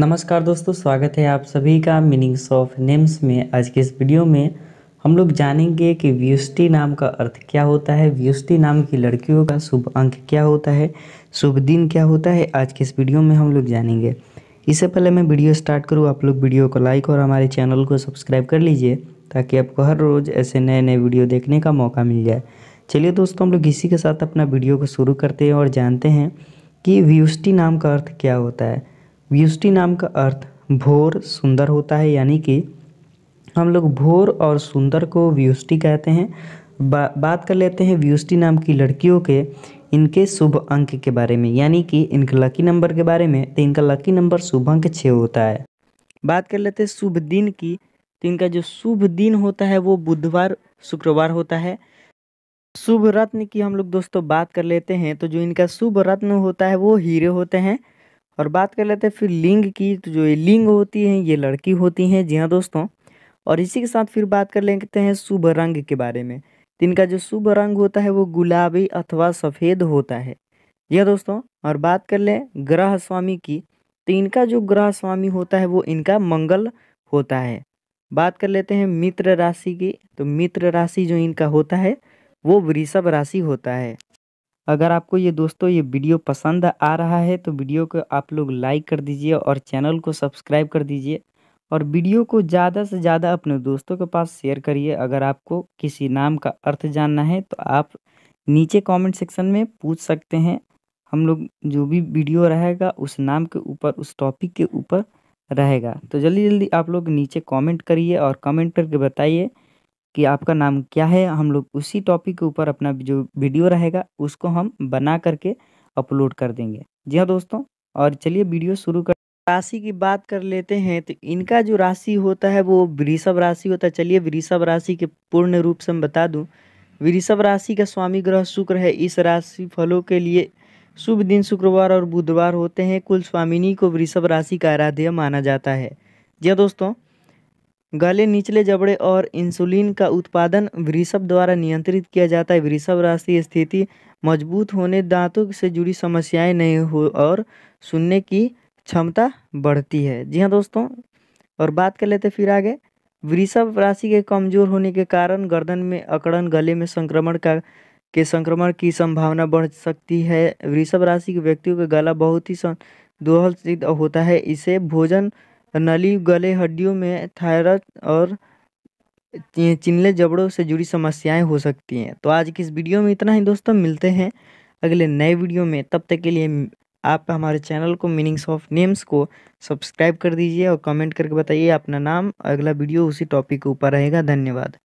नमस्कार दोस्तों स्वागत है आप सभी का मीनिंग्स ऑफ नेम्स में आज के इस वीडियो में हम लोग जानेंगे कि व्यूस्टी नाम का अर्थ क्या होता है व्यूस्टी नाम की लड़कियों का शुभ अंक क्या होता है शुभ दिन क्या होता है आज के इस वीडियो में हम लोग जानेंगे इससे पहले मैं वीडियो स्टार्ट करूँ आप लोग वीडियो को लाइक और हमारे चैनल को सब्सक्राइब कर लीजिए ताकि आपको हर रोज़ ऐसे नए नए वीडियो देखने का मौका मिल जाए चलिए दोस्तों हम लोग इसी के साथ अपना वीडियो को शुरू करते हैं और जानते हैं कि व्यूस्टी नाम का अर्थ क्या होता है व्युष्टि नाम का अर्थ भोर सुंदर होता है यानी कि हम लोग भोर और सुंदर को व्युष्टि कहते हैं बा, बात कर लेते हैं व्युष्टि नाम की लड़कियों के इनके शुभ अंक के बारे में यानी कि इनके लकी नंबर के बारे में तो इनका लकी नंबर शुभ अंक छः होता है बात कर लेते हैं शुभ दिन की तो इनका जो शुभ दिन होता है वो बुधवार शुक्रवार होता है शुभ रत्न की हम लोग दोस्तों बात कर लेते हैं तो जो इनका शुभ रत्न होता है वो हीरे होते हैं और बात कर लेते हैं फिर लिंग की तो जो ये लिंग होती है ये लड़की होती हैं जी हाँ दोस्तों और इसी के साथ फिर बात कर लेते हैं शुभ रंग के बारे में तो इनका जो शुभ रंग होता है वो गुलाबी अथवा सफ़ेद होता है हाँ दोस्तों और बात कर लें ग्रह स्वामी की तो इनका जो ग्रह स्वामी होता है वो इनका मंगल होता है बात कर लेते हैं मित्र राशि की तो मित्र राशि जो इनका होता है वो वृषभ राशि होता है अगर आपको ये दोस्तों ये वीडियो पसंद आ रहा है तो वीडियो को आप लोग लाइक कर दीजिए और चैनल को सब्सक्राइब कर दीजिए और वीडियो को ज़्यादा से ज़्यादा अपने दोस्तों के पास शेयर करिए अगर आपको किसी नाम का अर्थ जानना है तो आप नीचे कमेंट सेक्शन में पूछ सकते हैं हम लोग जो भी वीडियो रहेगा उस नाम के ऊपर उस टॉपिक के ऊपर रहेगा तो जल्दी जल्दी आप लोग नीचे कमेंट करिए और कमेंट करके बताइए कि आपका नाम क्या है हम लोग उसी टॉपिक के ऊपर अपना जो वीडियो रहेगा उसको हम बना करके अपलोड कर देंगे जी हाँ दोस्तों और चलिए वीडियो शुरू कर राशि की बात कर लेते हैं तो इनका जो राशि होता है वो वृषभ राशि होता है चलिए वृषभ राशि के पूर्ण रूप से मैं बता दूँ वृषभ राशि का स्वामी ग्रह शुक्र है इस राशि फलों के लिए शुभ दिन शुक्रवार और बुधवार होते हैं कुल स्वामिनी को वृषभ राशि का आराध्य माना जाता है जी हाँ दोस्तों गले निचले जबड़े और इंसुलिन का उत्पादन वृषभ द्वारा नियंत्रित किया जाता है वृषभ राशि स्थिति मजबूत होने दांतों से जुड़ी समस्याएं नहीं हो और सुनने की क्षमता बढ़ती है जी हाँ दोस्तों और बात कर लेते फिर आगे वृषभ राशि के कमजोर होने के कारण गर्दन में अकड़न गले में संक्रमण का के संक्रमण की संभावना बढ़ सकती है वृषभ राशि के व्यक्तियों का गला बहुत ही दोहल होता है इसे भोजन नली गले हड्डियों में थायराइड और चिनले जबड़ों से जुड़ी समस्याएं हो सकती हैं तो आज की इस वीडियो में इतना ही दोस्तों मिलते हैं अगले नए वीडियो में तब तक के लिए आप हमारे चैनल को मीनिंग्स ऑफ नेम्स को सब्सक्राइब कर दीजिए और कमेंट करके बताइए अपना नाम अगला वीडियो उसी टॉपिक के ऊपर रहेगा धन्यवाद